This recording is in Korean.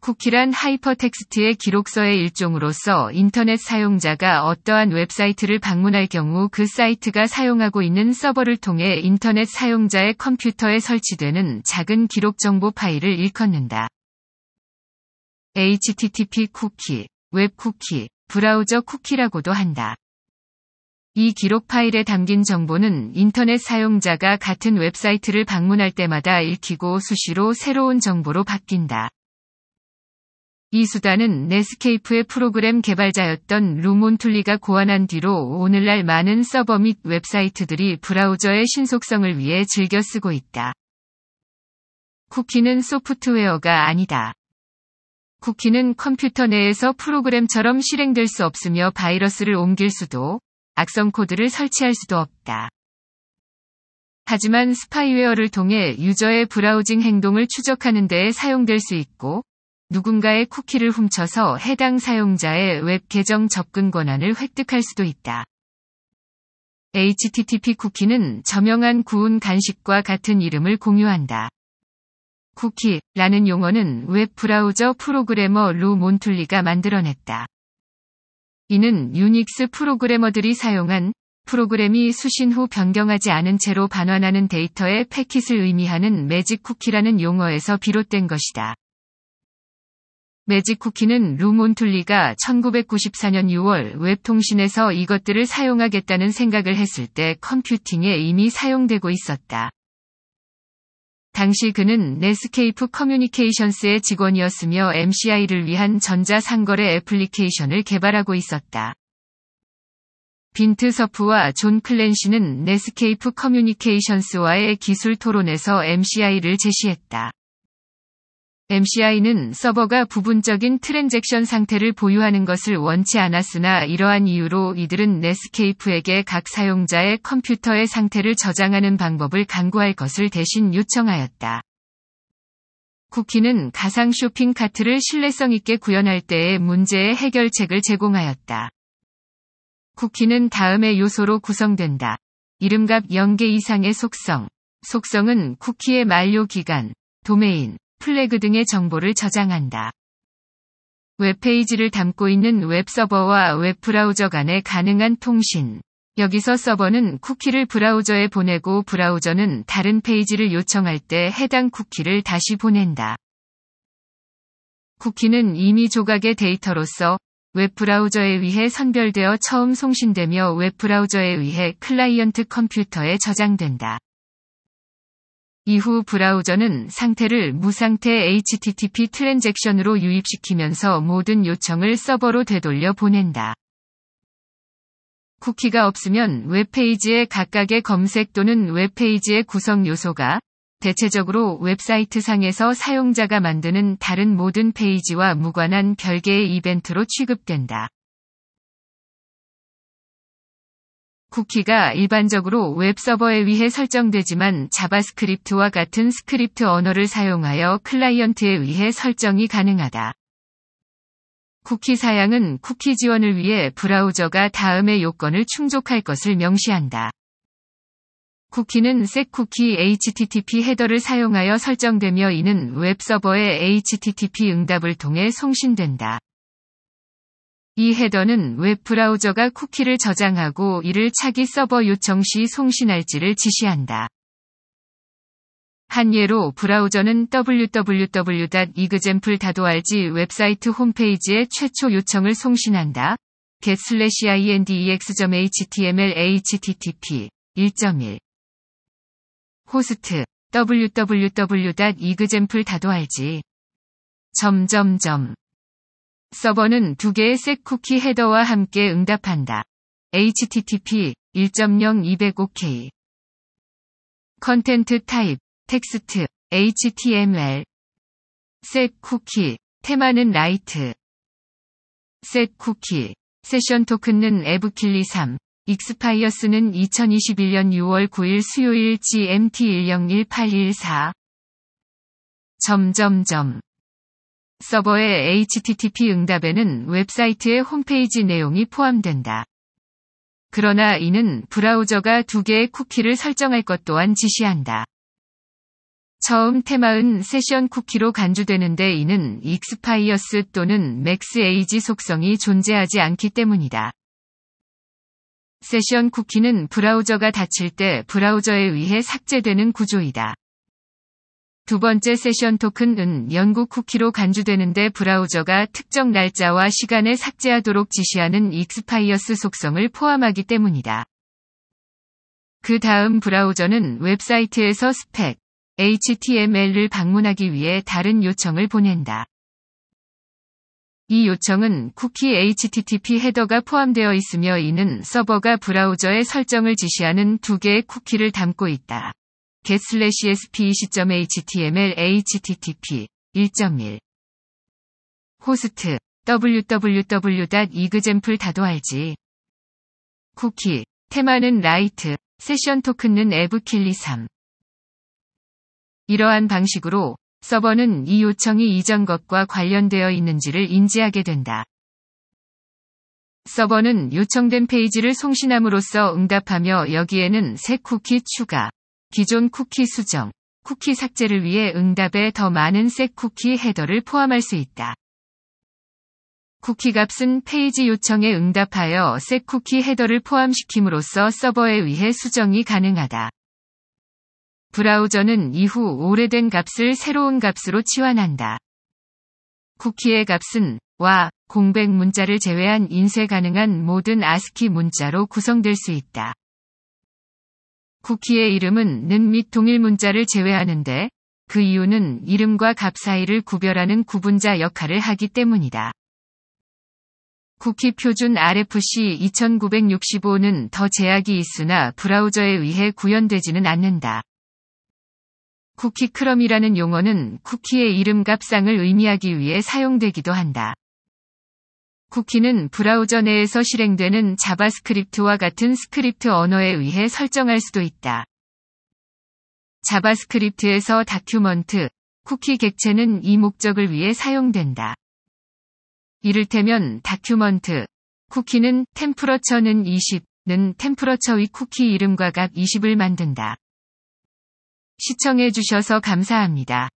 쿠키란 하이퍼텍스트의 기록서의 일종으로서 인터넷 사용자가 어떠한 웹사이트를 방문할 경우 그 사이트가 사용하고 있는 서버를 통해 인터넷 사용자의 컴퓨터에 설치되는 작은 기록 정보 파일을 일컫는다. HTTP 쿠키, 웹 쿠키, 브라우저 쿠키라고도 한다. 이 기록 파일에 담긴 정보는 인터넷 사용자가 같은 웹사이트를 방문할 때마다 읽히고 수시로 새로운 정보로 바뀐다. 이 수단은 네스케이프의 프로그램 개발자였던 루몬툴리가 고안한 뒤로 오늘날 많은 서버 및 웹사이트들이 브라우저의 신속성을 위해 즐겨 쓰고 있다. 쿠키는 소프트웨어가 아니다. 쿠키는 컴퓨터 내에서 프로그램처럼 실행될 수 없으며 바이러스를 옮길 수도, 악성 코드를 설치할 수도 없다. 하지만 스파이웨어를 통해 유저의 브라우징 행동을 추적하는 데에 사용될 수 있고, 누군가의 쿠키를 훔쳐서 해당 사용자의 웹 계정 접근 권한을 획득할 수도 있다. HTTP 쿠키는 저명한 구운 간식과 같은 이름을 공유한다. 쿠키라는 용어는 웹 브라우저 프로그래머 루 몬툴리가 만들어냈다. 이는 유닉스 프로그래머들이 사용한 프로그램이 수신 후 변경하지 않은 채로 반환하는 데이터의 패킷을 의미하는 매직 쿠키라는 용어에서 비롯된 것이다. 매직 쿠키는 루몬툴리가 1994년 6월 웹통신에서 이것들을 사용하겠다는 생각을 했을 때 컴퓨팅에 이미 사용되고 있었다. 당시 그는 네스케이프 커뮤니케이션스의 직원이었으며 MCI를 위한 전자상거래 애플리케이션을 개발하고 있었다. 빈트 서프와 존 클랜시는 네스케이프 커뮤니케이션스와의 기술 토론에서 MCI를 제시했다. MCI는 서버가 부분적인 트랜잭션 상태를 보유하는 것을 원치 않았으나 이러한 이유로 이들은 네스케이프에게 각 사용자의 컴퓨터의 상태를 저장하는 방법을 강구할 것을 대신 요청하였다. 쿠키는 가상 쇼핑 카트를 신뢰성 있게 구현할 때의 문제의 해결책을 제공하였다. 쿠키는 다음의 요소로 구성된다. 이름값 0개 이상의 속성. 속성은 쿠키의 만료 기간, 도메인, 플래그 등의 정보를 저장한다. 웹페이지를 담고 있는 웹서버와 웹브라우저 간의 가능한 통신. 여기서 서버는 쿠키를 브라우저에 보내고 브라우저는 다른 페이지를 요청할 때 해당 쿠키를 다시 보낸다. 쿠키는 이미 조각의 데이터로서 웹브라우저에 의해 선별되어 처음 송신되며 웹브라우저에 의해 클라이언트 컴퓨터에 저장된다. 이후 브라우저는 상태를 무상태 HTTP 트랜잭션으로 유입시키면서 모든 요청을 서버로 되돌려 보낸다. 쿠키가 없으면 웹페이지의 각각의 검색 또는 웹페이지의 구성 요소가 대체적으로 웹사이트 상에서 사용자가 만드는 다른 모든 페이지와 무관한 별개의 이벤트로 취급된다. 쿠키가 일반적으로 웹서버에 의해 설정되지만 자바스크립트와 같은 스크립트 언어를 사용하여 클라이언트에 의해 설정이 가능하다. 쿠키 사양은 쿠키 지원을 위해 브라우저가 다음의 요건을 충족할 것을 명시한다. 쿠키는 셋쿠키 HTTP 헤더를 사용하여 설정되며 이는 웹서버의 HTTP 응답을 통해 송신된다. 이 헤더는 웹 브라우저가 쿠키를 저장하고 이를 차기 서버 요청 시 송신할지를 지시한다. 한 예로 브라우저는 www.example.org 웹사이트 홈페이지에 최초 요청을 송신한다. get/index.html http 1.1 호스트 www.example.org 점점점 서버는 두 개의 셋쿠키 헤더와 함께 응답한다. http 1.0205k 컨텐트 타입 텍스트 html 셋 쿠키 테마는 라이트 셋 쿠키 세션 토큰은 에브킬리 3 익스파이어스는 2021년 6월 9일 수요일 GMT 101814 점점점 서버의 HTTP 응답에는 웹사이트의 홈페이지 내용이 포함된다. 그러나 이는 브라우저가 두 개의 쿠키를 설정할 것 또한 지시한다. 처음 테마은 세션 쿠키로 간주되는데 이는 익스파이어스 또는 맥스에이지 속성이 존재하지 않기 때문이다. 세션 쿠키는 브라우저가 닫힐 때 브라우저에 의해 삭제되는 구조이다. 두 번째 세션 토큰은 영국 쿠키로 간주되는데 브라우저가 특정 날짜와 시간에 삭제하도록 지시하는 익스파이어스 속성을 포함하기 때문이다. 그 다음 브라우저는 웹사이트에서 스펙, HTML을 방문하기 위해 다른 요청을 보낸다. 이 요청은 쿠키 HTTP 헤더가 포함되어 있으며 이는 서버가 브라우저의 설정을 지시하는 두 개의 쿠키를 담고 있다. get/sp2.html http 1.1 호스트 www.example.org 쿠키 테마는 라이트 세션 토큰은 에브킬리 3 이러한 방식으로 서버는 이 요청이 이전 것과 관련되어 있는지를 인지하게 된다. 서버는 요청된 페이지를 송신함으로써 응답하며 여기에는 새 쿠키 추가 기존 쿠키 수정, 쿠키 삭제를 위해 응답에 더 많은 색 쿠키 헤더를 포함할 수 있다. 쿠키 값은 페이지 요청에 응답하여 색 쿠키 헤더를 포함시킴으로써 서버에 의해 수정이 가능하다. 브라우저는 이후 오래된 값을 새로운 값으로 치환한다. 쿠키의 값은 와 공백 문자를 제외한 인쇄 가능한 모든 아스키 문자로 구성될 수 있다. 쿠키의 이름은 는 및 동일 문자를 제외하는데 그 이유는 이름과 값 사이를 구별하는 구분자 역할을 하기 때문이다. 쿠키 표준 RFC 2965는 더 제약이 있으나 브라우저에 의해 구현되지는 않는다. 쿠키 크럼이라는 용어는 쿠키의 이름 값상을 의미하기 위해 사용되기도 한다. 쿠키는 브라우저 내에서 실행되는 자바스크립트와 같은 스크립트 언어에 의해 설정할 수도 있다. 자바스크립트에서 다큐먼트, 쿠키 객체는 이 목적을 위해 사용된다. 이를테면 다큐먼트, 쿠키는 템프러처는 20는 템프러처의 쿠키 이름과 값 20을 만든다. 시청해주셔서 감사합니다.